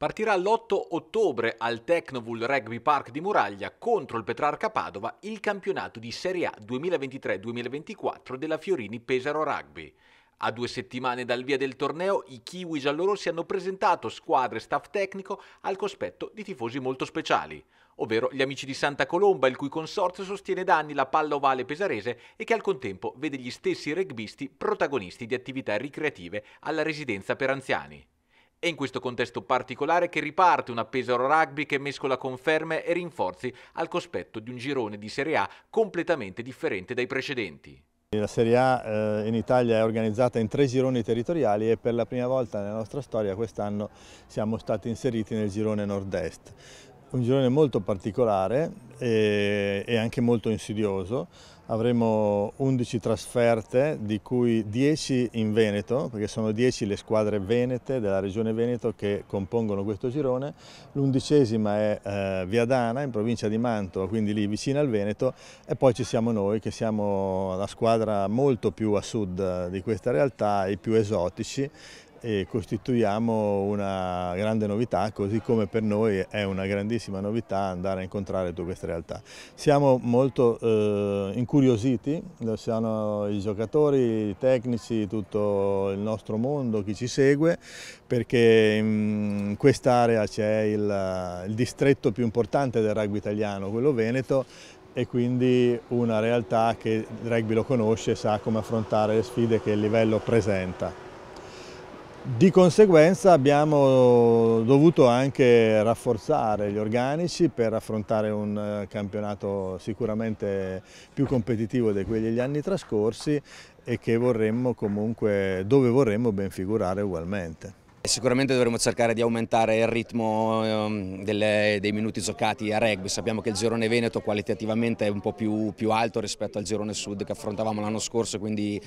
Partirà l'8 ottobre al Tecnovull Rugby Park di Muraglia contro il Petrarca Padova il campionato di Serie A 2023-2024 della Fiorini Pesaro Rugby. A due settimane dal via del torneo i Kiwi giallorossi hanno presentato squadre e staff tecnico al cospetto di tifosi molto speciali, ovvero gli amici di Santa Colomba il cui consorzio sostiene da anni la palla ovale pesarese e che al contempo vede gli stessi rugbisti protagonisti di attività ricreative alla residenza per anziani. È in questo contesto particolare che riparte una Pesaro Rugby che mescola conferme e rinforzi al cospetto di un girone di Serie A completamente differente dai precedenti. La Serie A eh, in Italia è organizzata in tre gironi territoriali e per la prima volta nella nostra storia quest'anno siamo stati inseriti nel girone nord-est un girone molto particolare e, e anche molto insidioso. Avremo 11 trasferte, di cui 10 in Veneto, perché sono 10 le squadre venete della regione Veneto che compongono questo girone. L'undicesima è eh, Viadana, in provincia di Mantova, quindi lì vicino al Veneto, e poi ci siamo noi, che siamo la squadra molto più a sud eh, di questa realtà, i più esotici, e costituiamo una grande novità, così come per noi è una grandissima novità andare a incontrare tutte queste realtà. Siamo molto eh, incuriositi, lo siano i giocatori, i tecnici, tutto il nostro mondo, chi ci segue, perché in quest'area c'è il, il distretto più importante del rugby italiano, quello veneto, e quindi una realtà che il rugby lo conosce e sa come affrontare le sfide che il livello presenta. Di conseguenza abbiamo dovuto anche rafforzare gli organici per affrontare un eh, campionato sicuramente più competitivo di quelli degli anni trascorsi e che vorremmo comunque, dove vorremmo ben figurare ugualmente. Sicuramente dovremo cercare di aumentare il ritmo ehm, delle, dei minuti giocati a rugby, sappiamo che il girone Veneto qualitativamente è un po' più, più alto rispetto al girone Sud che affrontavamo l'anno scorso, quindi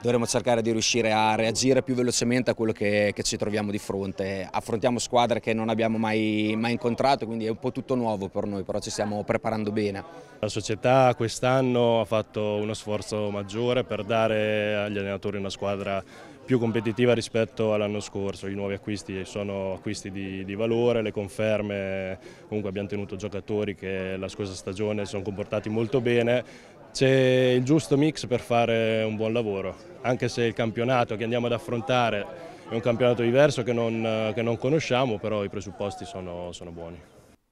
dovremo cercare di riuscire a reagire più velocemente a quello che, che ci troviamo di fronte. Affrontiamo squadre che non abbiamo mai, mai incontrato, quindi è un po' tutto nuovo per noi, però ci stiamo preparando bene. La società quest'anno ha fatto uno sforzo maggiore per dare agli allenatori una squadra più competitiva rispetto all'anno scorso, i nuovi acquisti sono acquisti di, di, valore, le conferme, comunque abbiamo tenuto giocatori che la scorsa stagione si sono comportati molto bene, c'è il giusto mix per fare un buon lavoro, anche se il campionato che andiamo ad affrontare è un campionato diverso che non, che non conosciamo, però i presupposti sono, sono buoni.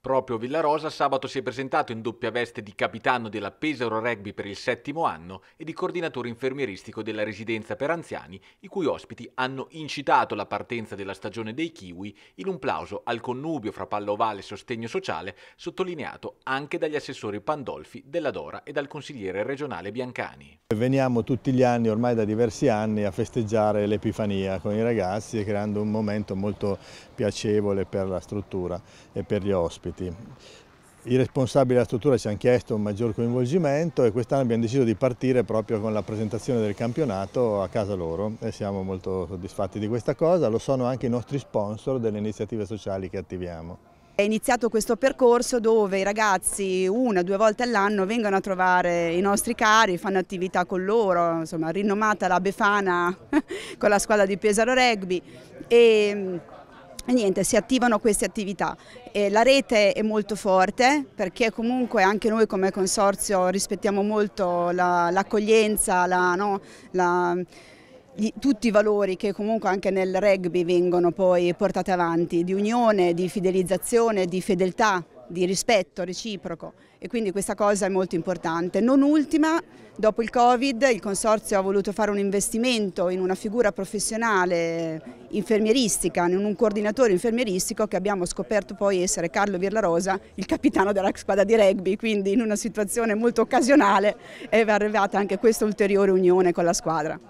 Proprio Villarosa sabato si è presentato in doppia veste di capitano della Pesaro Rugby per il settimo anno e di coordinatore infermieristico della residenza per anziani, i cui ospiti hanno incitato la partenza della stagione dei Kiwi in un plauso al connubio fra palla ovale e sostegno sociale, sottolineato anche dagli assessori Pandolfi, Della Dora e dal consigliere regionale Biancani. Veniamo tutti gli anni, ormai da diversi anni, a festeggiare l'Epifania con i ragazzi, creando un momento molto piacevole per la struttura e per gli ospiti avanti. I responsabili della struttura ci hanno chiesto un maggior coinvolgimento e quest'anno abbiamo deciso di partire proprio con la presentazione del campionato a casa loro e siamo molto soddisfatti di questa cosa, lo sono anche i nostri sponsor delle iniziative sociali che attiviamo. È iniziato questo percorso dove i ragazzi una o due volte all'anno vengono a trovare i nostri cari, fanno attività con loro, insomma rinomata la Befana con la squadra di Pesaro Rugby e Niente, si attivano queste attività. E la rete è molto forte perché comunque anche noi come consorzio rispettiamo molto l'accoglienza, la, la, no, la, tutti i valori che comunque anche nel rugby vengono poi portati avanti, di unione, di fidelizzazione, di fedeltà di rispetto reciproco e quindi questa cosa è molto importante. Non ultima, dopo il Covid il Consorzio ha voluto fare un investimento in una figura professionale infermieristica, in un coordinatore infermieristico che abbiamo scoperto poi essere Carlo Virlarosa, il capitano della squadra di rugby, quindi in una situazione molto occasionale è arrivata anche questa ulteriore unione con la squadra.